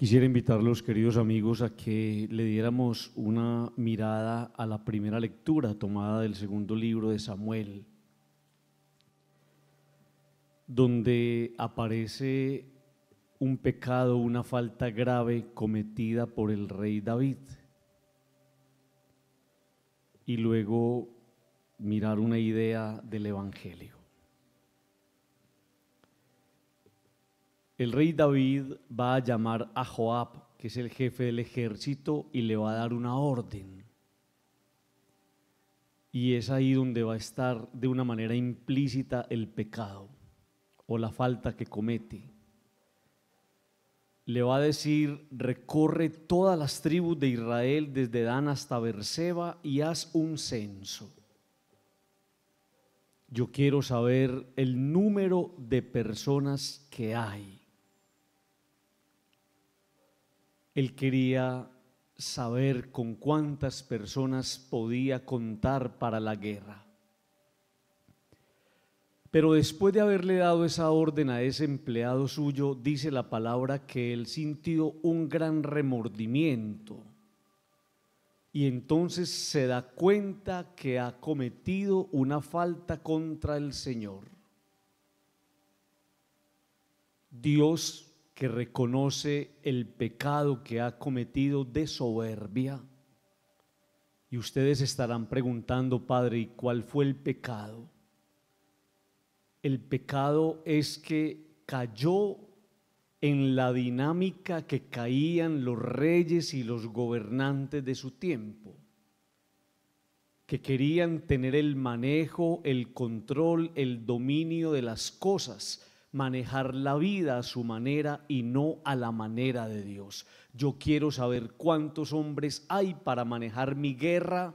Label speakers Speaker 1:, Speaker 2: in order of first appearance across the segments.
Speaker 1: Quisiera invitar a los queridos amigos a que le diéramos una mirada a la primera lectura tomada del segundo libro de Samuel, donde aparece un pecado, una falta grave cometida por el rey David. Y luego mirar una idea del Evangelio. el rey David va a llamar a Joab, que es el jefe del ejército, y le va a dar una orden. Y es ahí donde va a estar de una manera implícita el pecado o la falta que comete. Le va a decir, recorre todas las tribus de Israel desde Dan hasta Berseba y haz un censo. Yo quiero saber el número de personas que hay. Él quería saber con cuántas personas podía contar para la guerra. Pero después de haberle dado esa orden a ese empleado suyo, dice la palabra que él sintió un gran remordimiento. Y entonces se da cuenta que ha cometido una falta contra el Señor. Dios que reconoce el pecado que ha cometido de soberbia. Y ustedes estarán preguntando, Padre, ¿y cuál fue el pecado? El pecado es que cayó en la dinámica que caían los reyes y los gobernantes de su tiempo, que querían tener el manejo, el control, el dominio de las cosas manejar la vida a su manera y no a la manera de Dios. Yo quiero saber cuántos hombres hay para manejar mi guerra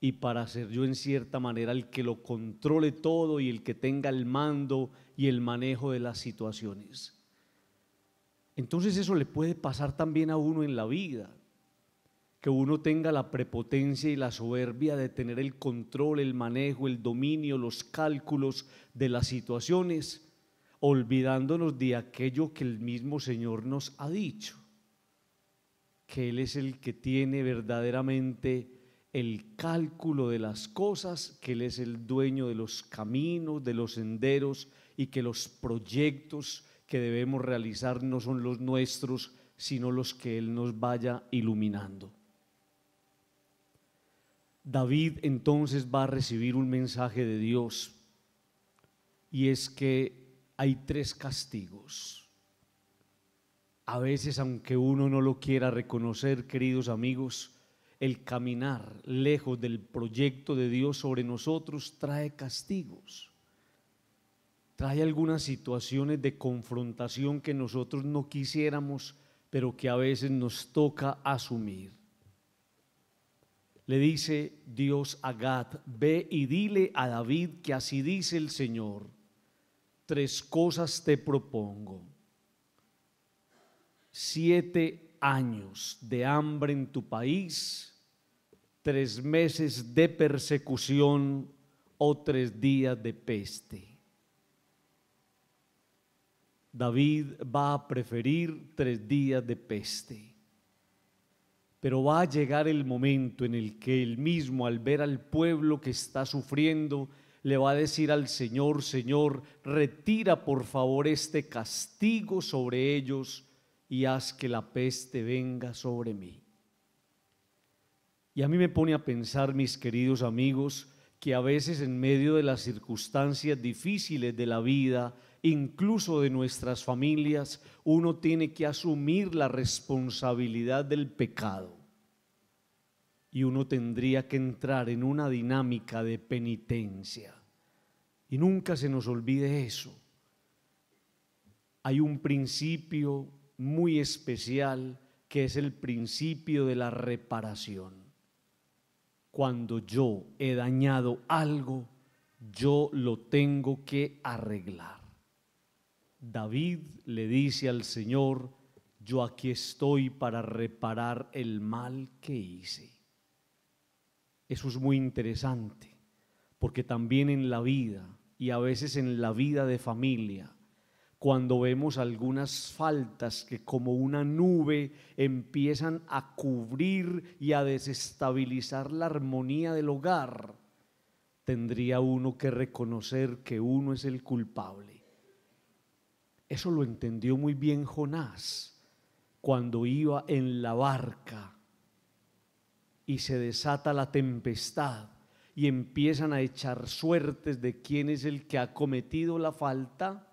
Speaker 1: y para ser yo en cierta manera el que lo controle todo y el que tenga el mando y el manejo de las situaciones. Entonces eso le puede pasar también a uno en la vida, que uno tenga la prepotencia y la soberbia de tener el control, el manejo, el dominio, los cálculos de las situaciones olvidándonos de aquello que el mismo Señor nos ha dicho, que Él es el que tiene verdaderamente el cálculo de las cosas, que Él es el dueño de los caminos, de los senderos y que los proyectos que debemos realizar no son los nuestros, sino los que Él nos vaya iluminando. David entonces va a recibir un mensaje de Dios y es que hay tres castigos. A veces, aunque uno no lo quiera reconocer, queridos amigos, el caminar lejos del proyecto de Dios sobre nosotros trae castigos. Trae algunas situaciones de confrontación que nosotros no quisiéramos, pero que a veces nos toca asumir. Le dice Dios a Gad, ve y dile a David que así dice el Señor tres cosas te propongo. Siete años de hambre en tu país, tres meses de persecución o tres días de peste. David va a preferir tres días de peste. Pero va a llegar el momento en el que él mismo, al ver al pueblo que está sufriendo, le va a decir al Señor, Señor, retira por favor este castigo sobre ellos y haz que la peste venga sobre mí. Y a mí me pone a pensar, mis queridos amigos, que a veces en medio de las circunstancias difíciles de la vida, incluso de nuestras familias, uno tiene que asumir la responsabilidad del pecado. Y uno tendría que entrar en una dinámica de penitencia. Y nunca se nos olvide eso. Hay un principio muy especial que es el principio de la reparación. Cuando yo he dañado algo, yo lo tengo que arreglar. David le dice al Señor, yo aquí estoy para reparar el mal que hice. Eso es muy interesante, porque también en la vida y a veces en la vida de familia, cuando vemos algunas faltas que como una nube empiezan a cubrir y a desestabilizar la armonía del hogar, tendría uno que reconocer que uno es el culpable. Eso lo entendió muy bien Jonás cuando iba en la barca y se desata la tempestad y empiezan a echar suertes de quién es el que ha cometido la falta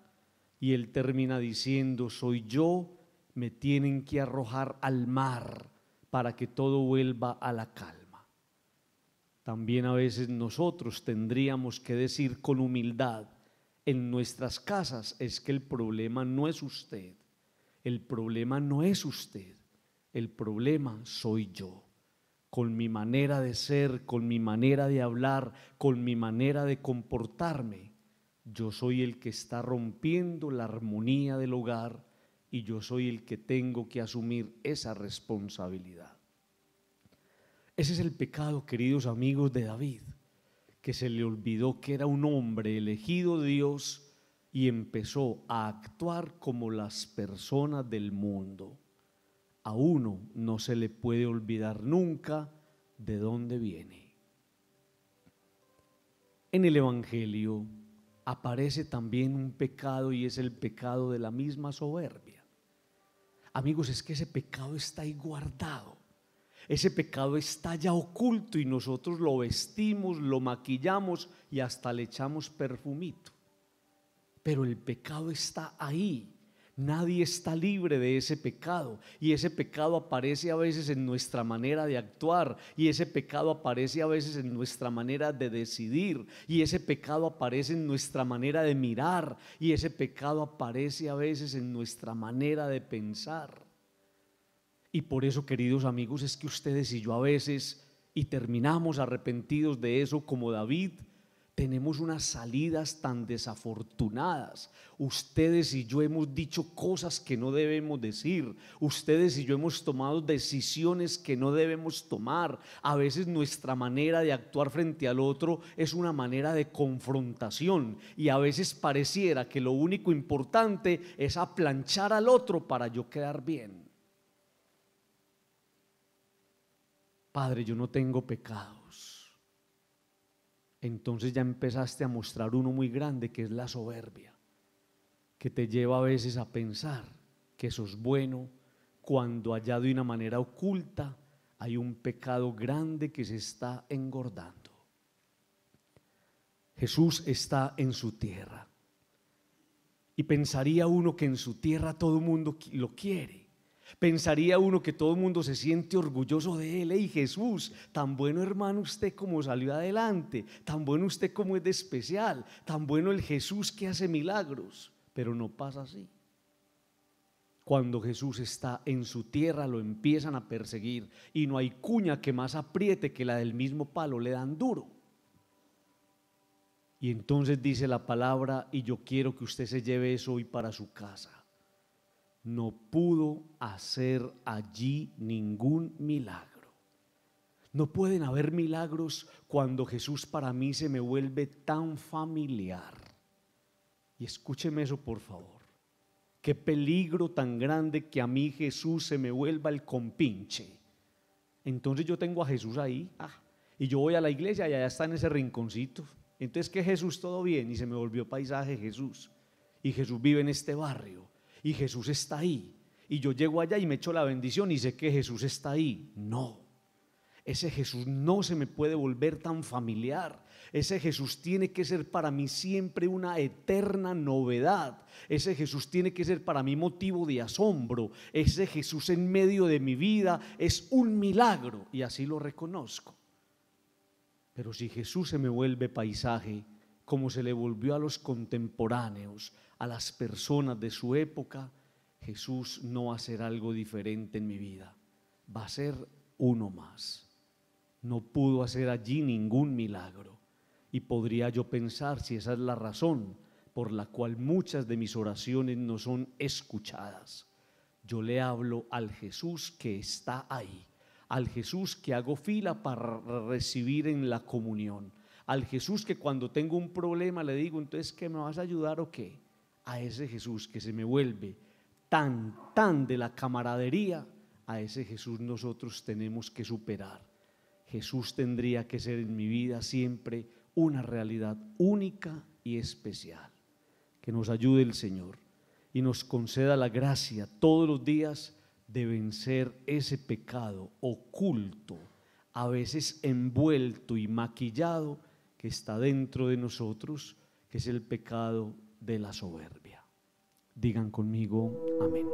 Speaker 1: y él termina diciendo, soy yo, me tienen que arrojar al mar para que todo vuelva a la calma. También a veces nosotros tendríamos que decir con humildad en nuestras casas es que el problema no es usted, el problema no es usted, el problema soy yo con mi manera de ser, con mi manera de hablar, con mi manera de comportarme. Yo soy el que está rompiendo la armonía del hogar y yo soy el que tengo que asumir esa responsabilidad. Ese es el pecado, queridos amigos de David, que se le olvidó que era un hombre elegido de Dios y empezó a actuar como las personas del mundo a uno no se le puede olvidar nunca de dónde viene. En el Evangelio aparece también un pecado y es el pecado de la misma soberbia. Amigos, es que ese pecado está ahí guardado. Ese pecado está ya oculto y nosotros lo vestimos, lo maquillamos y hasta le echamos perfumito. Pero el pecado está ahí Nadie está libre de ese pecado y ese pecado aparece a veces en nuestra manera de actuar y ese pecado aparece a veces en nuestra manera de decidir y ese pecado aparece en nuestra manera de mirar y ese pecado aparece a veces en nuestra manera de pensar. Y por eso, queridos amigos, es que ustedes y yo a veces y terminamos arrepentidos de eso como David tenemos unas salidas tan desafortunadas. Ustedes y yo hemos dicho cosas que no debemos decir. Ustedes y yo hemos tomado decisiones que no debemos tomar. A veces nuestra manera de actuar frente al otro es una manera de confrontación. Y a veces pareciera que lo único importante es aplanchar al otro para yo quedar bien. Padre, yo no tengo pecado entonces ya empezaste a mostrar uno muy grande que es la soberbia, que te lleva a veces a pensar que eso es bueno cuando allá de una manera oculta hay un pecado grande que se está engordando. Jesús está en su tierra y pensaría uno que en su tierra todo el mundo lo quiere Pensaría uno que todo el mundo se siente orgulloso de él. Y Jesús, tan bueno hermano usted como salió adelante, tan bueno usted como es de especial, tan bueno el Jesús que hace milagros. Pero no pasa así. Cuando Jesús está en su tierra lo empiezan a perseguir y no hay cuña que más apriete que la del mismo palo, le dan duro. Y entonces dice la palabra y yo quiero que usted se lleve eso hoy para su casa no pudo hacer allí ningún milagro. No pueden haber milagros cuando Jesús para mí se me vuelve tan familiar. Y escúcheme eso, por favor. Qué peligro tan grande que a mí Jesús se me vuelva el compinche. Entonces yo tengo a Jesús ahí ah, y yo voy a la iglesia y allá está en ese rinconcito. Entonces que Jesús todo bien y se me volvió paisaje Jesús. Y Jesús vive en este barrio y Jesús está ahí. Y yo llego allá y me echo la bendición y sé que Jesús está ahí. No, ese Jesús no se me puede volver tan familiar. Ese Jesús tiene que ser para mí siempre una eterna novedad. Ese Jesús tiene que ser para mí motivo de asombro. Ese Jesús en medio de mi vida es un milagro y así lo reconozco. Pero si Jesús se me vuelve paisaje, como se le volvió a los contemporáneos, a las personas de su época, Jesús no va a hacer algo diferente en mi vida, va a ser uno más. No pudo hacer allí ningún milagro. Y podría yo pensar si esa es la razón por la cual muchas de mis oraciones no son escuchadas. Yo le hablo al Jesús que está ahí, al Jesús que hago fila para recibir en la comunión, al Jesús que cuando tengo un problema le digo, entonces, que me vas a ayudar o qué? A ese Jesús que se me vuelve tan, tan de la camaradería, a ese Jesús nosotros tenemos que superar. Jesús tendría que ser en mi vida siempre una realidad única y especial. Que nos ayude el Señor y nos conceda la gracia todos los días de vencer ese pecado oculto, a veces envuelto y maquillado que está dentro de nosotros, que es el pecado de la soberbia. Digan conmigo, amén.